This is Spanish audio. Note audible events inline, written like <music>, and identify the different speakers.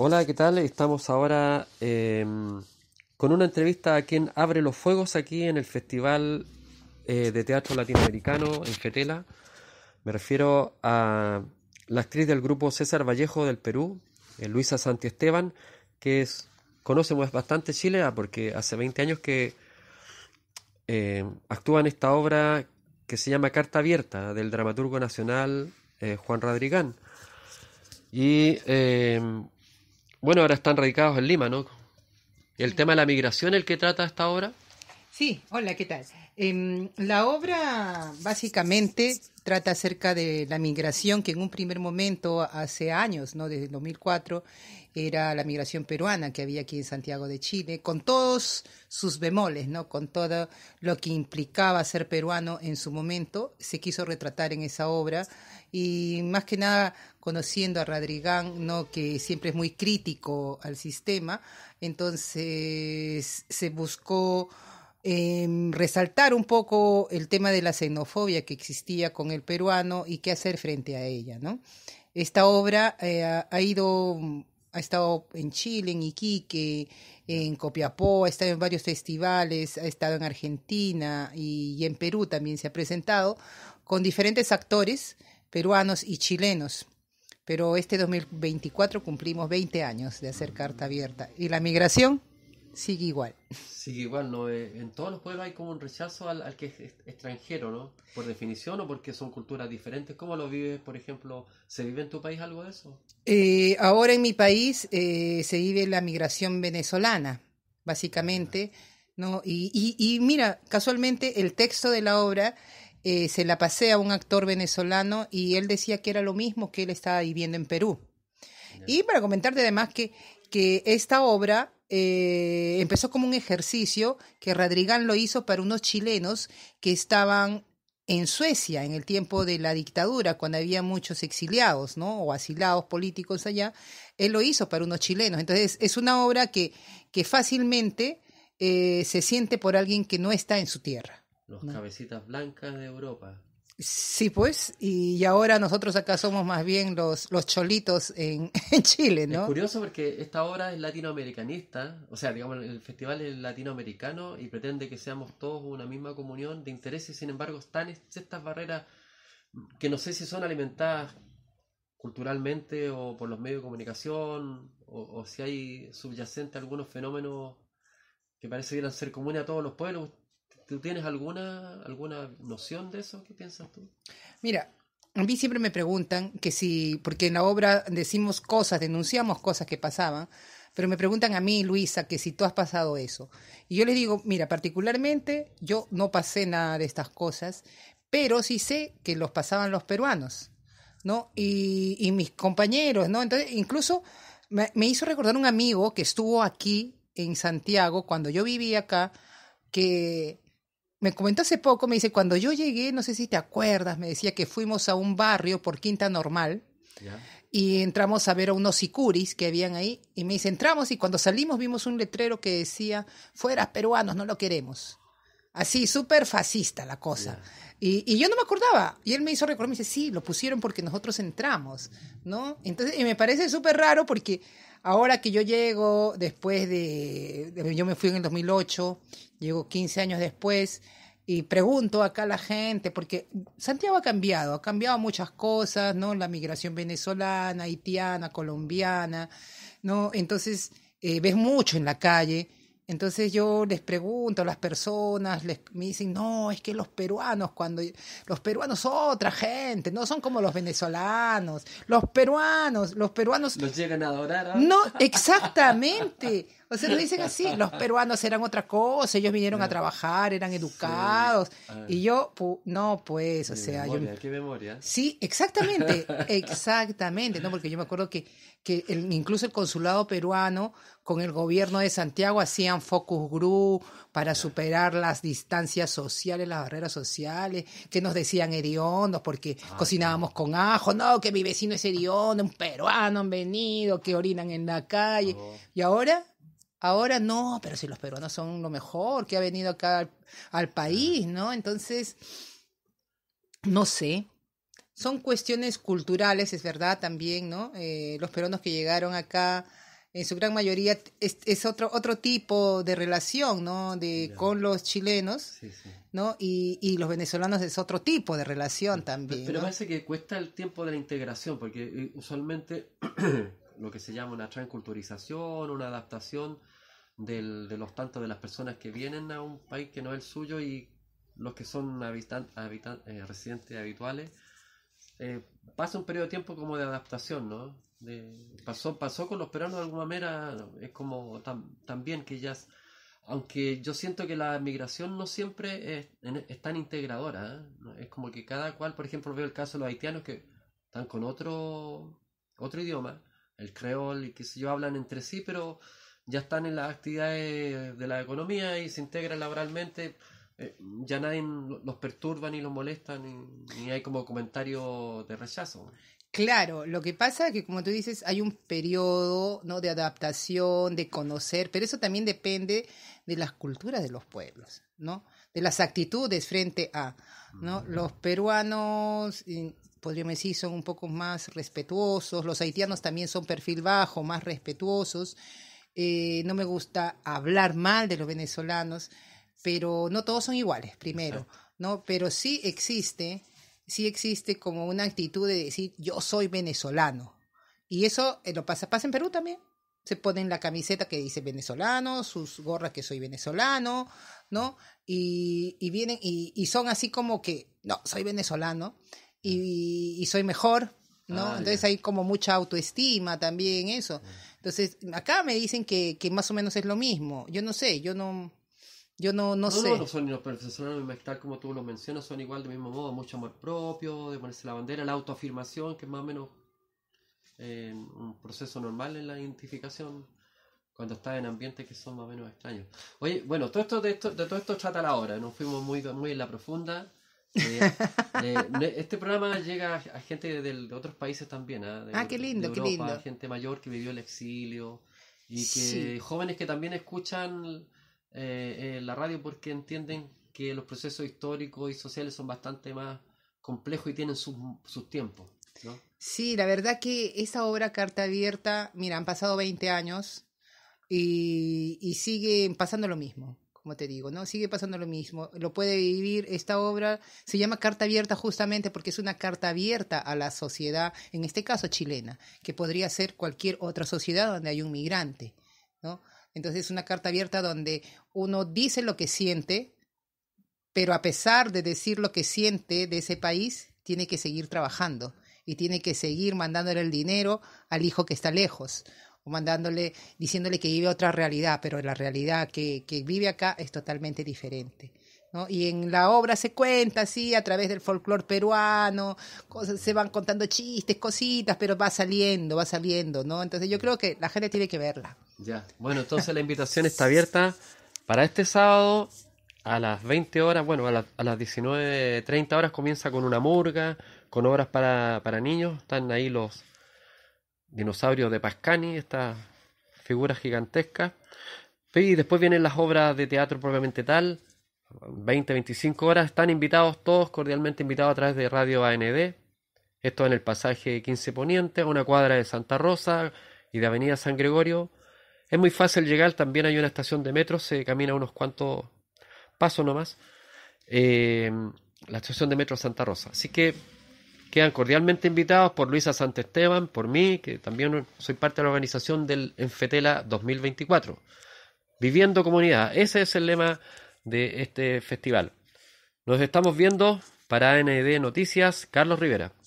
Speaker 1: Hola, ¿qué tal? Estamos ahora em, con una entrevista a quien abre los fuegos aquí en el Festival eh, de Teatro Latinoamericano en Getela. Me refiero a la actriz del grupo César Vallejo del Perú, eh, Luisa Santi Esteban, que es, bastante Chile porque hace 20 años que em, actúa en esta obra que se llama Carta Abierta del dramaturgo nacional eh, Juan Radrigán. Y em, bueno, ahora están radicados en Lima, ¿no? ¿El tema de la migración el que trata esta obra?
Speaker 2: Sí, hola, ¿qué tal? Em, la obra básicamente trata acerca de la migración que en un primer momento, hace años, ¿no? desde 2004, era la migración peruana que había aquí en Santiago de Chile, con todos sus bemoles, ¿no? con todo lo que implicaba ser peruano en su momento, se quiso retratar en esa obra y más que nada conociendo a Radrigán, ¿no? que siempre es muy crítico al sistema, entonces se buscó Em, resaltar un poco el tema de la xenofobia que existía con el peruano y qué hacer frente a ella, Esta obra eh, ha ido, ha estado en Chile, en Iquique, en Copiapó, ha estado en varios festivales, ha estado en Argentina y en Perú también se ha presentado con diferentes actores peruanos y chilenos pero este 2024 cumplimos 20 años de hacer carta abierta. Y la migración sigue igual.
Speaker 1: Sigue igual, ¿no? Eh, en todos los pueblos hay como un rechazo al, que es extranjero, ¿no? Por definición o porque son culturas diferentes. ¿Cómo lo vives, por ejemplo? ¿Se vive en tu país algo de eso?
Speaker 2: Eh, ahora en mi país eh, se vive la migración venezolana, básicamente, ¿no? Y, mira, casualmente el texto de la obra... se la pasé a un actor venezolano y él decía que era lo mismo que él estaba viviendo en Perú. Y para comentarte además que, que esta obra eh, empezó como un ejercicio que Radrigán lo hizo para unos chilenos que estaban en Suecia en el tiempo de la dictadura, cuando había muchos exiliados, ¿no? O asilados políticos allá, él lo hizo para unos chilenos. Entonces, es una obra que, fácilmente eh, se siente por alguien que no está en su tierra.
Speaker 1: Los cabecitas blancas de Europa. Sí,
Speaker 2: pues, y ahora nosotros acá somos más bien los, los cholitos en, <laughs> Chile, ¿no? Es curioso
Speaker 1: porque esta obra es latinoamericanista, o sea, digamos, el festival es latinoamericano y pretende que seamos todos una misma comunión de intereses, sin embargo, están estas barreras que no sé si son alimentadas culturalmente o por los medios de comunicación, o, si hay subyacente algunos fenómenos que parecieran ser comunes a todos los pueblos. ¿Tú tienes alguna, alguna noción de eso? ¿Qué piensas tú?
Speaker 2: Mira, a mí siempre me preguntan que si, porque en la obra decimos cosas, denunciamos cosas que pasaban, pero me preguntan a mí, Luisa, que si tú has pasado eso. Y yo les digo, mira, particularmente yo no pasé nada de estas cosas, pero sí sé que los pasaban los peruanos, ¿no? Y, mis compañeros, ¿no? Entonces, incluso me, me hizo recordar un amigo que estuvo aquí en Santiago cuando yo vivía acá, que me comentó hace poco, me dice, cuando yo llegué, no sé si te acuerdas, me decía que fuimos a un barrio por Quinta Normal y entramos a ver a unos sicuris que habían ahí y me dice, entramos y cuando salimos vimos un letrero que decía, fuera peruanos, no lo queremos. Así, súper fascista la cosa. Y, y, yo no me acordaba. Y él me hizo recordar, me dice, sí, lo pusieron porque nosotros entramos, ¿no? Entonces, y me parece súper raro porque Ahora que yo llego, después de, Yo me fui en el 2008, llego 15 años después, y pregunto acá a la gente, porque Santiago ha cambiado, ha cambiado muchas cosas, ¿no? La migración venezolana, haitiana, colombiana, ¿no? Entonces, eh, ves mucho en la calle entonces yo les pregunto a las personas, les, me dicen, no, es que los peruanos, cuando los peruanos son otra gente, no son como los venezolanos, los peruanos, los peruanos...
Speaker 1: Los llegan a adorar. ¿ah? No,
Speaker 2: exactamente. O sea, lo dicen así, los peruanos eran otra cosa, ellos vinieron a trabajar, eran educados. Y yo, no, pues, o sea, yo... ¿Qué memoria? Sí, exactamente, <laughs> exactamente, ¿no? Porque yo me acuerdo que, que incluso el consulado peruano con el gobierno de Santiago hacían focus group para superar las distancias sociales, las barreras sociales, que nos decían heriondos porque ah, cocinábamos con ajo, no, que mi vecino es heriondo, un peruano han venido, que orinan en la calle. Oh. Y ahora Ahora no, pero si los peruanos son lo mejor que ha venido acá al, país, ¿no? Entonces, no sé, son cuestiones culturales, es verdad también, ¿no? Eh, los peruanos que llegaron acá, en su gran mayoría, es, otro, otro tipo de relación, ¿no? De, con los chilenos, ¿no? Y, y, los venezolanos es otro tipo de relación también. Pero, pero parece
Speaker 1: que cuesta el tiempo de la integración, porque eh, usualmente <clears throat> <clears throat> lo que se llama una transculturización, una adaptación de los tantos de las personas que vienen a un país que no es el suyo y los que son habitantes eh, residentes habituales, eh, pasa un periodo de tiempo como de adaptación, ¿no? pasó, con los peruanos de alguna manera, es como también que ellas, aunque yo siento que la migración no siempre es, tan integradora, ¿eh? es como que cada cual, por ejemplo, veo el caso de los haitianos que están con otro, otro idioma, el creol y qué sé yo, hablan entre sí, pero ya están en las actividades de la economía y se integran laboralmente. Eh, ya nadie los perturba ni los molesta, ni, hay como comentario de rechazo.
Speaker 2: Claro, lo que pasa es que como tú dices, hay un periodo ¿no? de adaptación, de conocer, pero eso también depende de las culturas de los pueblos, ¿no? De las actitudes frente a, ¿no? Los peruanos podríamos decir, son un poco más respetuosos. Los haitianos también son perfil bajo, más respetuosos. Eh, no me gusta hablar mal de los venezolanos, pero no todos son iguales, primero, ¿no? Pero sí existe, sí existe como una actitud de decir, yo soy venezolano. Y eso eh, lo pasa, pasa en Perú también. Se ponen la camiseta que dice venezolano, sus gorras que soy venezolano, ¿no? vienen y son así como que, no, soy venezolano y, soy mejor, ¿no? Ah, Entonces hay como mucha autoestima también, eso. Entonces, acá me dicen que, más o menos es lo mismo. Yo no sé, yo no... Yo no, no, sé. No,
Speaker 1: son los profesionales como tú lo mencionas, son igual de mismo modo, mucho amor propio, de ponerse la bandera, la autoafirmación, que es más o menos eh, un proceso normal en la identificación cuando estás en ambientes que son más o menos extraños. Oye, bueno, todo esto de, todo esto trata la hora. nos fuimos muy, muy en la profunda. Eh, <laughs> este programa llega a gente de, otros países también. ¿ah? De, ah, qué lindo, Europa, qué lindo. Gente mayor que vivió el exilio y que jóvenes que también escuchan eh, eh, la radio porque entienden que los procesos históricos y sociales son bastante más complejos y tienen sus, tiempos.
Speaker 2: Sí, la verdad que esa obra Carta Abierta, mira, han pasado 20 años y, y sigue pasando lo mismo como te digo, ¿no? Sigue pasando lo mismo, lo puede vivir, esta obra se llama Carta Abierta justamente porque es una carta abierta a la sociedad, en este caso chilena, que podría ser cualquier otra sociedad donde hay un migrante, ¿no? Entonces es una carta abierta donde uno dice lo que siente, pero a pesar de decir lo que siente de ese país, tiene que seguir trabajando y tiene que seguir mandándole el dinero al hijo que está lejos mandándole, diciéndole que vive otra realidad, pero la realidad que, vive acá es totalmente diferente. Y en la obra se cuenta así a través del folclore peruano, cosas, se van contando chistes, cositas, pero va saliendo, va saliendo, ¿no? Entonces yo creo que la gente tiene que verla.
Speaker 1: Ya, bueno, entonces la invitación está abierta para este sábado a las 20 horas, bueno, a, las a las horas comienza con una murga, con obras para, para niños, están ahí los Dinosaurio de Pascani, estas figuras gigantescas. Y después vienen las obras de teatro propiamente tal, 20, 25 horas. Están invitados todos, cordialmente invitados a través de Radio AND. Esto en el pasaje 15 Poniente, a una cuadra de Santa Rosa y de Avenida San Gregorio. Es muy fácil llegar, también hay una estación de metro, se camina unos cuantos pasos nomás. Eh, la estación de metro Santa Rosa. Así que Quedan cordialmente invitados por Luisa Esteban, por mí, que también soy parte de la organización del Enfetela 2024. Viviendo comunidad, ese es el lema de este festival. Nos estamos viendo para AND Noticias, Carlos Rivera.